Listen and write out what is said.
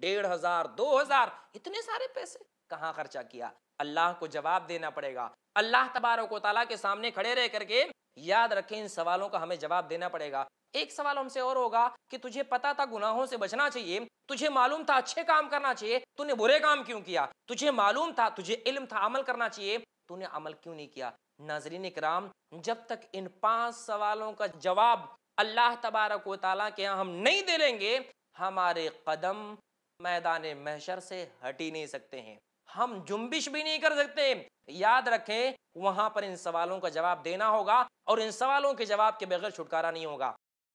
डेढ़ हजार दो हजार इतने सारे पैसे कहाँ खर्चा किया अल्लाह को जवाब देना पड़ेगा अल्लाह को ताला के सामने खड़े रह करके याद रखें इन सवालों का हमें जवाब देना पड़ेगा एक सवाल हमसे और होगा कि तुझे पता था गुनाहों से बचना चाहिए तुझे मालूम था अच्छे काम करना चाहिए तूने बुरे काम क्यों किया तुझे मालूम था तुझे इल्म था अमल करना चाहिए तूने अमल क्यों नहीं किया नाजरीन कराम जब तक इन पांच सवालों का जवाब अल्लाह तबारक वाली के यहाँ हम नहीं दे लेंगे हमारे कदम मैदान महशर से हट ही नहीं सकते हैं हम जुम्बिश भी नहीं कर सकते याद रखें वहां पर इन सवालों का जवाब देना होगा और इन सवालों के जवाब के बगैर छुटकारा नहीं होगा